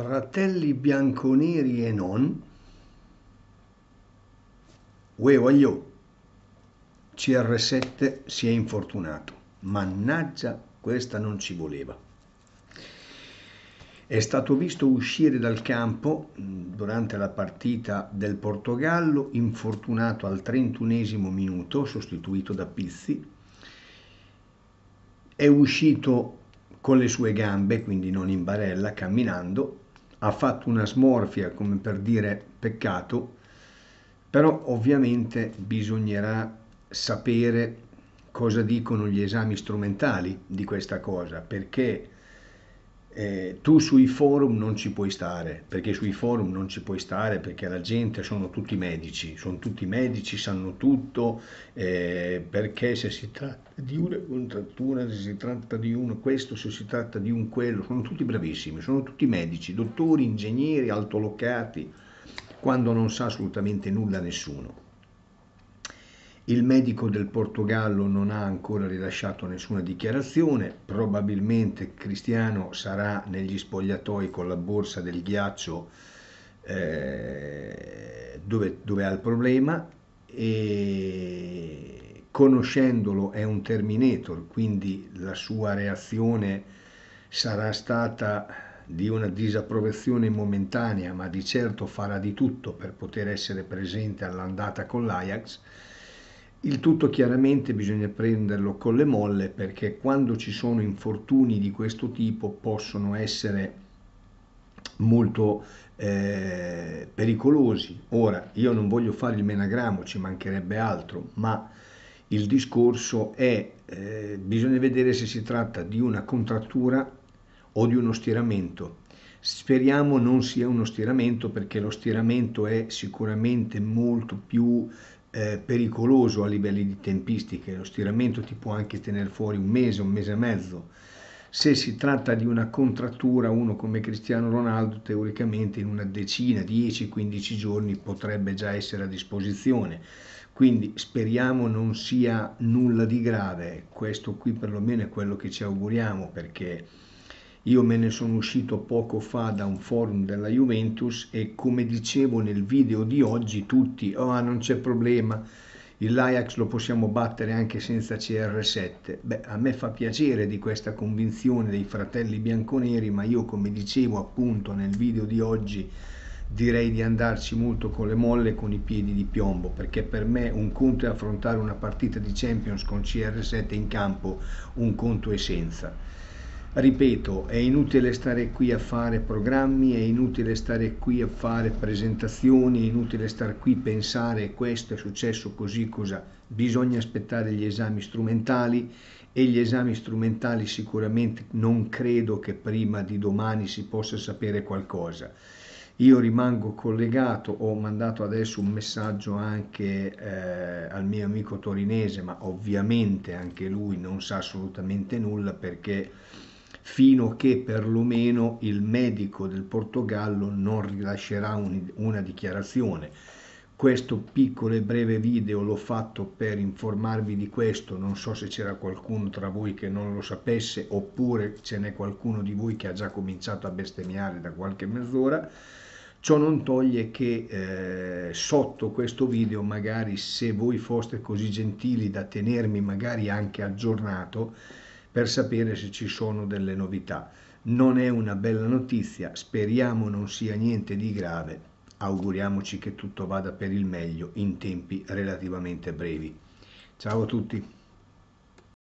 Fratelli Bianconeri e non, Ue Waglio, CR7 si è infortunato. Mannaggia, questa non ci voleva. È stato visto uscire dal campo mm, durante la partita del Portogallo, infortunato al 31 minuto, sostituito da Pizzi. È uscito con le sue gambe, quindi non in barella, camminando, ha fatto una smorfia come per dire peccato, però ovviamente bisognerà sapere cosa dicono gli esami strumentali di questa cosa, perché eh, tu sui forum non ci puoi stare, perché sui forum non ci puoi stare, perché la gente sono tutti medici, sono tutti medici, sanno tutto, eh, perché se si tratta di una contrattura, se si tratta di un questo, se si tratta di un quello, sono tutti bravissimi, sono tutti medici, dottori, ingegneri, altolocati, quando non sa assolutamente nulla nessuno. Il medico del Portogallo non ha ancora rilasciato nessuna dichiarazione, probabilmente Cristiano sarà negli spogliatoi con la borsa del ghiaccio eh, dove, dove ha il problema e conoscendolo è un Terminator, quindi la sua reazione sarà stata di una disapprovazione momentanea, ma di certo farà di tutto per poter essere presente all'andata con l'Ajax il tutto chiaramente bisogna prenderlo con le molle perché quando ci sono infortuni di questo tipo possono essere molto eh, pericolosi. Ora, io non voglio fare il menagramo, ci mancherebbe altro, ma il discorso è eh, bisogna vedere se si tratta di una contrattura o di uno stiramento. Speriamo non sia uno stiramento perché lo stiramento è sicuramente molto più eh, pericoloso a livelli di tempistiche, lo stiramento ti può anche tenere fuori un mese, un mese e mezzo. Se si tratta di una contrattura, uno come Cristiano Ronaldo teoricamente in una decina, 10-15 giorni potrebbe già essere a disposizione. Quindi speriamo non sia nulla di grave, questo qui perlomeno è quello che ci auguriamo perché io me ne sono uscito poco fa da un forum della Juventus e come dicevo nel video di oggi tutti, oh non c'è problema, il Ajax lo possiamo battere anche senza CR7. Beh, a me fa piacere di questa convinzione dei fratelli bianconeri, ma io come dicevo appunto nel video di oggi direi di andarci molto con le molle e con i piedi di piombo, perché per me un conto è affrontare una partita di Champions con CR7 in campo, un conto è senza. Ripeto, è inutile stare qui a fare programmi, è inutile stare qui a fare presentazioni, è inutile stare qui a pensare questo è successo così, cosa. Bisogna aspettare gli esami strumentali e gli esami strumentali sicuramente non credo che prima di domani si possa sapere qualcosa. Io rimango collegato, ho mandato adesso un messaggio anche eh, al mio amico torinese, ma ovviamente anche lui non sa assolutamente nulla perché fino a che perlomeno il medico del Portogallo non rilascerà un, una dichiarazione. Questo piccolo e breve video l'ho fatto per informarvi di questo, non so se c'era qualcuno tra voi che non lo sapesse oppure ce n'è qualcuno di voi che ha già cominciato a bestemmiare da qualche mezz'ora. Ciò non toglie che eh, sotto questo video, magari se voi foste così gentili da tenermi magari anche aggiornato, per sapere se ci sono delle novità. Non è una bella notizia, speriamo non sia niente di grave, auguriamoci che tutto vada per il meglio in tempi relativamente brevi. Ciao a tutti!